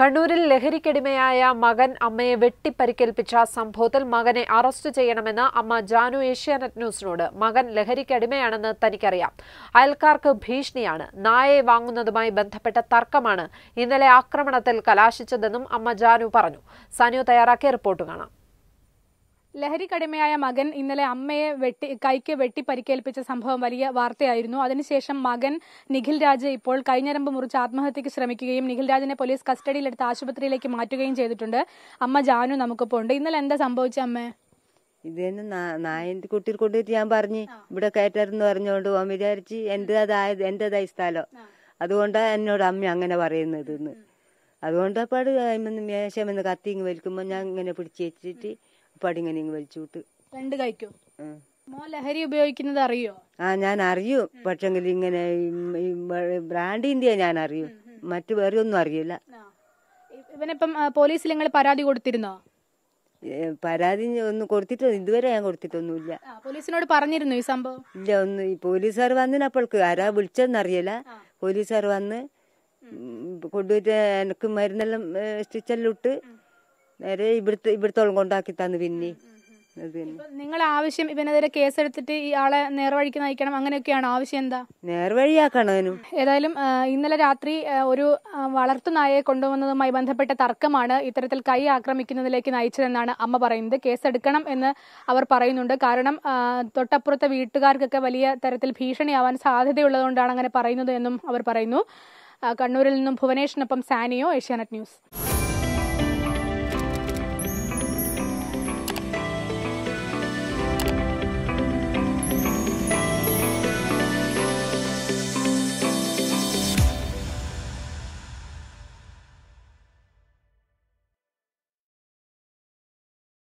കണ്ണൂരിൽ ലഹരിക്കടിമയായ മകൻ അമ്മയെ വെട്ടിപ്പരിക്കേൽപ്പിച്ച സംഭവത്തിൽ മകനെ അറസ്റ്റ് ചെയ്യണമെന്ന് അമ്മ ജാനു ഏഷ്യാനെറ്റ് ന്യൂസിനോട് മകൻ ലഹരിക്കടിമയാണെന്ന് തനിക്കറിയാം അയൽക്കാർക്ക് ഭീഷണിയാണ് നായയെ വാങ്ങുന്നതുമായി ബന്ധപ്പെട്ട തർക്കമാണ് ഇന്നലെ ആക്രമണത്തിൽ കലാശിച്ചതെന്നും അമ്മ ജാനു പറഞ്ഞു സനു തയ്യാറാക്കിയ റിപ്പോർട്ട് കാണാം ലഹരി കടിമയായ മകൻ ഇന്നലെ അമ്മയെ വെട്ടി കൈക്ക് വെട്ടി പരിക്കേൽപ്പിച്ച സംഭവം വലിയ വാർത്തയായിരുന്നു അതിനുശേഷം മകൻ നിഖിൽ രാജ് ഇപ്പോൾ കൈഞ്ഞരമ്പ് മുറിച്ച് ആത്മഹത്യക്ക് ശ്രമിക്കുകയും നിഖിൽ രാജിനെ പോലീസ് കസ്റ്റഡിയിലെടുത്ത് ആശുപത്രിയിലേക്ക് മാറ്റുകയും ചെയ്തിട്ടുണ്ട് അമ്മ ജാനു നമുക്കിപ്പോ ഉണ്ട് ഇന്നലെ എന്താ സംഭവിച്ച അമ്മേ ഇത് തന്നെ നായന്റെ കുട്ടിയിൽ കൊണ്ടുപോയി ഞാൻ പറഞ്ഞു ഇവിടെ കയറ്റരുന്ന് പറഞ്ഞുകൊണ്ട് ഓൻ വിചാരിച്ച് എന്റേതായത് എന്റേതായി സ്ഥലം അതുകൊണ്ടാണ് എന്നോട് അമ്മ അങ്ങനെ പറയുന്നത് അതുകൊണ്ട് അപ്പാട് മേശമെന്ന് കത്തിങ് വലിക്കുമ്പോൾ ഞാൻ ഇങ്ങനെ പിടിച്ചു വെച്ചിട്ട് പടിങ്ങനെ വലിച്ചുവിട്ട് രണ്ട് കഴിക്കും മോ ലഹരി ഉപയോഗിക്കുന്നത് അറിയോ ആ ഞാൻ അറിയൂ പക്ഷെങ്കിൽ ഇങ്ങനെ ബ്രാൻഡിന്റെ ഞാൻ അറിയൂ മറ്റു വേറെ ഒന്നും അറിയില്ല ഇവനിപ്പം പോലീസിൽ നിങ്ങൾ പരാതി കൊടുത്തിരുന്നോ പരാതി ഒന്നും കൊടുത്തിട്ടൊന്നും ഇതുവരെ ഞാൻ കൊടുത്തിട്ടൊന്നുമില്ല പോലീസിനോട് പറഞ്ഞിരുന്നു ഈ സംഭവം ഇല്ല ഒന്ന് ഈ പോലീസുകാർ വന്നിന് അപ്പോൾക്ക് ആരാ വിളിച്ചെന്നറിയില്ല പോലീസുകാർ വന്ന് കൊണ്ടുപോയിട്ട് എനിക്ക് മരുന്നെല്ലാം സ്റ്റിച്ചെല്ലാം ഇട്ട് നേരെ ഇവിടുത്തെ ഇവിടുത്തോളം കൊണ്ടാക്കി തന്നു പിന്നെ നിങ്ങൾ ആവശ്യം ഇവനെതിരെ കേസെടുത്തിട്ട് ഇയാളെ നേർവഴിക്ക് നയിക്കണം അങ്ങനെയൊക്കെയാണ് ആവശ്യം എന്താ നേർവഴിയാക്കണം ഏതായാലും ഇന്നലെ രാത്രി ഒരു വളർത്തു നായയെ കൊണ്ടുവന്നതുമായി ബന്ധപ്പെട്ട തർക്കമാണ് ഇത്തരത്തിൽ കൈ ആക്രമിക്കുന്നതിലേക്ക് നയിച്ചതെന്നാണ് അമ്മ പറയുന്നത് കേസെടുക്കണം എന്ന് അവർ പറയുന്നുണ്ട് കാരണം തൊട്ടപ്പുറത്തെ വീട്ടുകാർക്കൊക്കെ വലിയ തരത്തിൽ ഭീഷണിയാവാൻ സാധ്യതയുള്ളതുകൊണ്ടാണ് അങ്ങനെ പറയുന്നത് എന്നും അവർ പറയുന്നു കണ്ണൂരിൽ നിന്നും ഭുവനേഷിനൊപ്പം സാനിയോ ഏഷ്യാനെറ്റ് ന്യൂസ്